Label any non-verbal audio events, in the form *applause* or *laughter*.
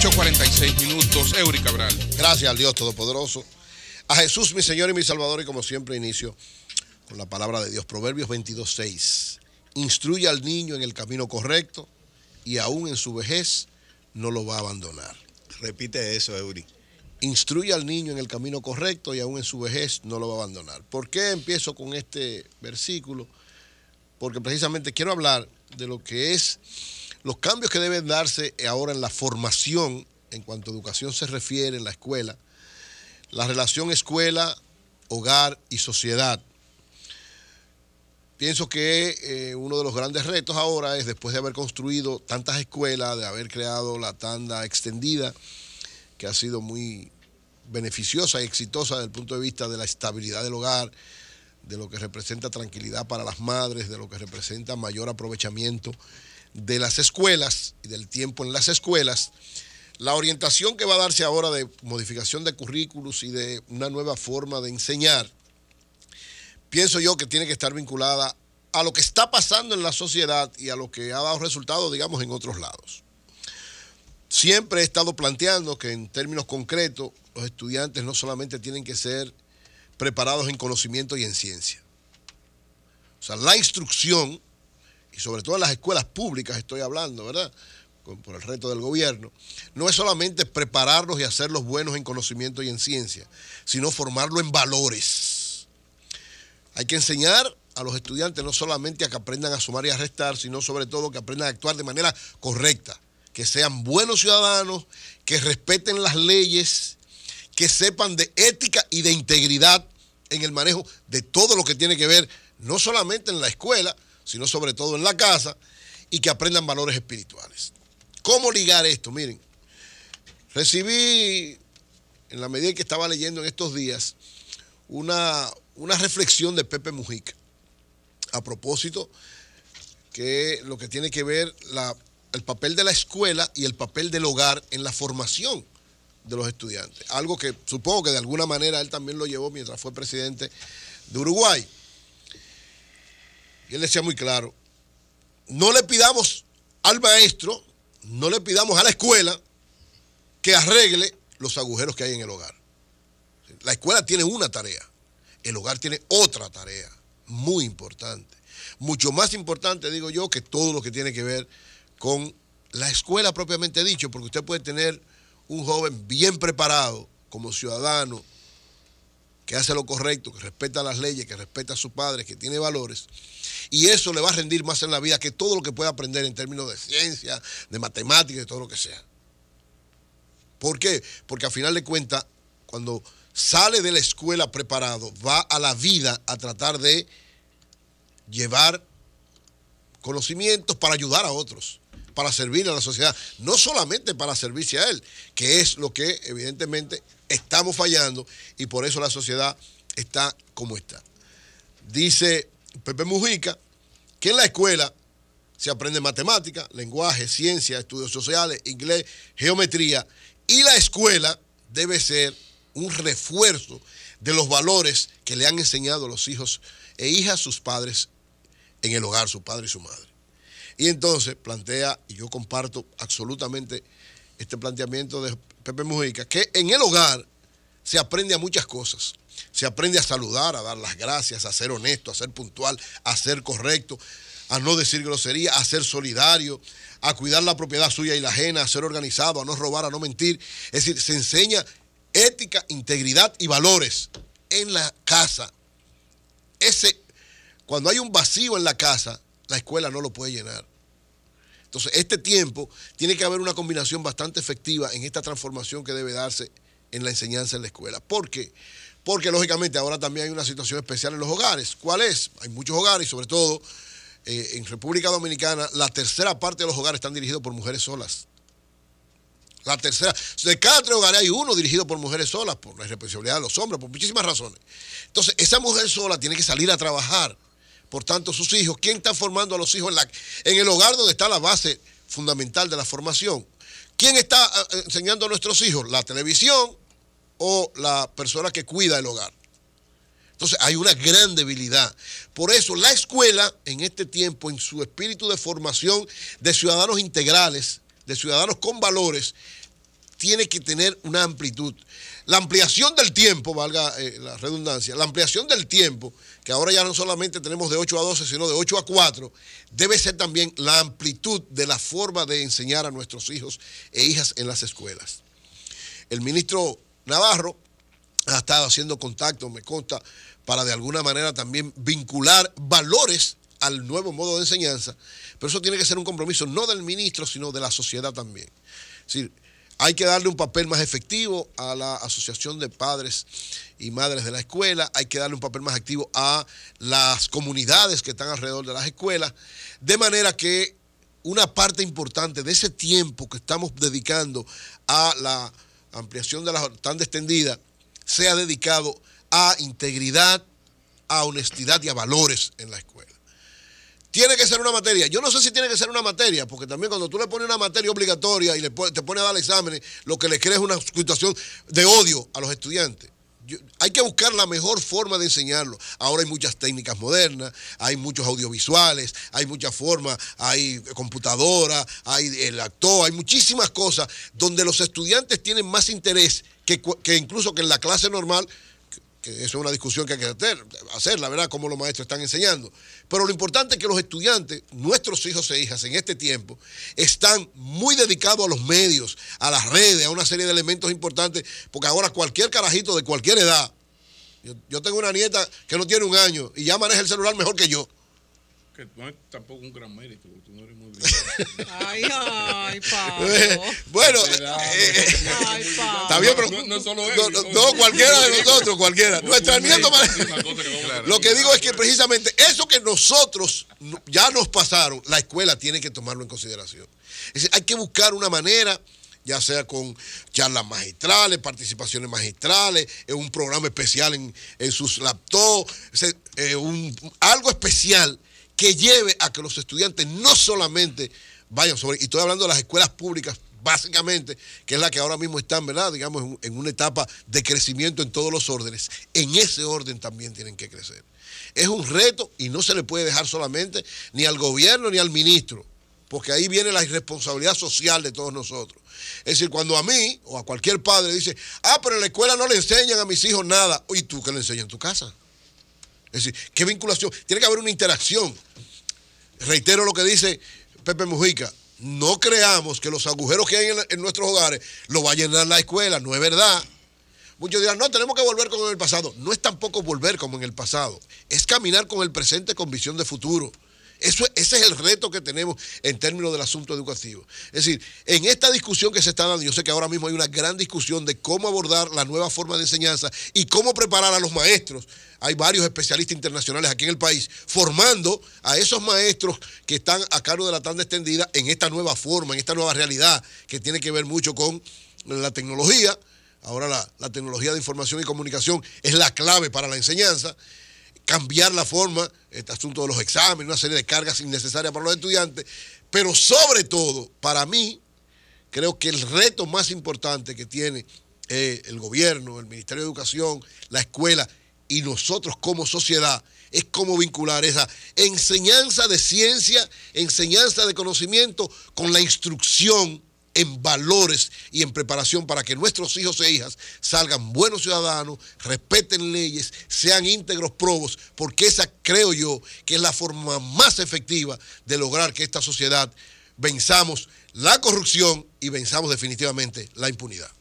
8.46 minutos. Eury Cabral. Gracias al Dios Todopoderoso. A Jesús, mi Señor y mi Salvador, y como siempre inicio con la palabra de Dios. Proverbios 22.6. Instruye al niño en el camino correcto y aún en su vejez no lo va a abandonar. Repite eso, Eury. Instruye al niño en el camino correcto y aún en su vejez no lo va a abandonar. ¿Por qué empiezo con este versículo? Porque precisamente quiero hablar de lo que es los cambios que deben darse ahora en la formación, en cuanto a educación se refiere en la escuela, la relación escuela, hogar y sociedad. Pienso que eh, uno de los grandes retos ahora es, después de haber construido tantas escuelas, de haber creado la tanda extendida, que ha sido muy beneficiosa y exitosa desde el punto de vista de la estabilidad del hogar, de lo que representa tranquilidad para las madres, de lo que representa mayor aprovechamiento de las escuelas y del tiempo en las escuelas. La orientación que va a darse ahora de modificación de currículos y de una nueva forma de enseñar, pienso yo que tiene que estar vinculada a lo que está pasando en la sociedad y a lo que ha dado resultados, digamos, en otros lados. Siempre he estado planteando que en términos concretos los estudiantes no solamente tienen que ser preparados en conocimiento y en ciencia. O sea, la instrucción y sobre todo en las escuelas públicas estoy hablando, ¿verdad? por el reto del gobierno, no es solamente prepararlos y hacerlos buenos en conocimiento y en ciencia, sino formarlos en valores. Hay que enseñar a los estudiantes no solamente a que aprendan a sumar y a restar, sino sobre todo que aprendan a actuar de manera correcta, que sean buenos ciudadanos, que respeten las leyes, que sepan de ética y de integridad en el manejo de todo lo que tiene que ver, no solamente en la escuela, sino sobre todo en la casa, y que aprendan valores espirituales. ¿Cómo ligar esto? Miren, recibí, en la medida que estaba leyendo en estos días, una, reflexión de Pepe Mujica a propósito que lo que tiene que ver la, el papel de la escuela y el papel del hogar en la formación de los estudiantes. Algo que supongo que de alguna manera él también lo llevó mientras fue presidente de Uruguay. Y él decía muy claro, no le pidamos al maestro, no le pidamos a la escuela que arregle los agujeros que hay en el hogar. La escuela tiene una tarea, el hogar tiene otra tarea, muy importante. Mucho más importante, digo yo, que todo lo que tiene que ver con la escuela propiamente dicho, porque usted puede tener un joven bien preparado como ciudadano, que hace lo correcto, que respeta las leyes, que respeta a sus padres, que tiene valores. Y eso le va a rendir más en la vida que todo lo que pueda aprender en términos de ciencia, de matemáticas, de todo lo que sea. ¿Por qué? Porque al final de cuentas, cuando sale de la escuela preparado, va a la vida a tratar de llevar conocimientos para ayudar a otros, para servir a la sociedad, no solamente para servirse a él, que es lo que evidentemente estamos fallando y por eso la sociedad está como está. Dice Pepe Mujica que en la escuela se aprende matemática, lenguaje, ciencia, estudios sociales, inglés, geometría y la escuela debe ser un refuerzo de los valores que le han enseñado los hijos e hijas sus padres en el hogar, su padre y su madre. Y entonces plantea, y yo comparto absolutamente este planteamiento de Pepe que en el hogar se aprende a muchas cosas. Se aprende a saludar, a dar las gracias, a ser honesto, a ser puntual, a ser correcto, a no decir grosería, a ser solidario, a cuidar la propiedad suya y la ajena, a ser organizado, a no robar, a no mentir. Es decir, se enseña ética, integridad y valores en la casa. Ese, cuando hay un vacío en la casa, la escuela no lo puede llenar. Entonces, este tiempo tiene que haber una combinación bastante efectiva en esta transformación que debe darse en la enseñanza en la escuela. ¿Por qué? Porque lógicamente ahora también hay una situación especial en los hogares. ¿Cuál es? Hay muchos hogares, y, sobre todo eh, en República Dominicana, la tercera parte de los hogares están dirigidos por mujeres solas. La tercera, de cada tres hogares hay uno dirigido por mujeres solas, por la irresponsabilidad de los hombres, por muchísimas razones. Entonces, esa mujer sola tiene que salir a trabajar por tanto sus hijos. ¿Quién está formando a los hijos en, el hogar donde está la base fundamental de la formación? ¿Quién está eh, enseñando a nuestros hijos? ¿La televisión o la persona que cuida el hogar? Entonces hay una gran debilidad. Por eso la escuela en este tiempo, en su espíritu de formación de ciudadanos integrales, de ciudadanos con valores, tiene que tener una amplitud. La ampliación del tiempo, valga eh, la redundancia, la ampliación del tiempo ahora ya no solamente tenemos de 8 a 12, sino de 8 a 4, debe ser también la amplitud de la forma de enseñar a nuestros hijos e hijas en las escuelas. El ministro Navarro ha estado haciendo contacto, me consta, para de alguna manera también vincular valores al nuevo modo de enseñanza, pero eso tiene que ser un compromiso no del ministro, sino de la sociedad también. Es decir, hay que darle un papel más efectivo a la Asociación de Padres y Madres de la Escuela, hay que darle un papel más activo a las comunidades que están alrededor de las escuelas, de manera que una parte importante de ese tiempo que estamos dedicando a la ampliación de la tan extendida sea dedicado a integridad, a honestidad y a valores en la escuela. Tiene que ser una materia. Yo no sé si tiene que ser una materia, porque también cuando tú le pones una materia obligatoria y te pones a dar el exámenes, lo que le crea es una situación de odio a los estudiantes. hay que buscar la mejor forma de enseñarlo. Ahora hay muchas técnicas modernas, hay muchos audiovisuales, hay muchas formas, hay computadora, hay el actor, hay muchísimas cosas donde los estudiantes tienen más interés que, que incluso que en la clase normal que eso es una discusión que hay que hacer, la verdad, como los maestros están enseñando. Pero lo importante es que los estudiantes, nuestros hijos e hijas en este tiempo, están muy dedicados a los medios, a las redes, a una serie de elementos importantes, porque ahora cualquier carajito de cualquier edad, yo, yo tengo una nieta que no tiene un año y ya maneja el celular mejor que yo no tampoco un gran mérito, tú no eres muy *laughs* ay, ay, *laughs* bueno, eh, eh, está bien, pero no, cualquiera de nosotros, cualquiera. Nuestra enmienda Lo que digo es que precisamente eso que nosotros ya nos pasaron, la escuela tiene que tomarlo en consideración. Es hay que buscar una manera ya sea con charlas magistrales, participaciones magistrales, eh, un programa especial en, en sus laptops, algo especial que lleve a que los estudiantes no solamente vayan sobre, y estoy hablando de las escuelas públicas básicamente, que es la que ahora mismo están, ¿verdad? Digamos, en una etapa de crecimiento en todos los órdenes. En ese orden también tienen que crecer. Es un reto y no se le puede dejar solamente ni al gobierno ni al ministro, porque ahí viene la irresponsabilidad social de todos nosotros. Es decir, cuando a mí o a cualquier padre dice, ah, pero en la escuela no le enseñan a mis hijos nada, ¿y tú qué le enseñas en tu casa? Es decir, ¿qué vinculación? Tiene que haber una interacción. Reitero lo que dice Pepe Mujica. No creamos que los agujeros que hay en, nuestros hogares los va a llenar la escuela, no es verdad. Muchos dirán, no, tenemos que volver como en el pasado. No es tampoco volver como en el pasado, es caminar con el presente con visión de futuro ese es el reto que tenemos en términos del asunto educativo. Es decir, en esta discusión que se está dando, yo sé que ahora mismo hay una gran discusión de cómo abordar la nueva forma de enseñanza y cómo preparar a los maestros. Hay varios especialistas internacionales aquí en el país formando a esos maestros que están a cargo de la tanda extendida en esta nueva forma, en esta nueva realidad que tiene que ver mucho con la tecnología. Ahora la tecnología de información y comunicación es la clave para la enseñanza cambiar la forma, este asunto de los exámenes, una serie de cargas innecesarias para los estudiantes, pero sobre todo, para mí, creo que el reto más importante que tiene eh, el gobierno, el Ministerio de Educación, la escuela y nosotros como sociedad es cómo vincular esa enseñanza de ciencia, enseñanza de conocimiento con la instrucción en valores y en preparación para que nuestros hijos e hijas salgan buenos ciudadanos, respeten leyes, sean íntegros probos, porque esa creo yo que es la forma más efectiva de lograr que esta sociedad venzamos la corrupción y venzamos definitivamente la impunidad.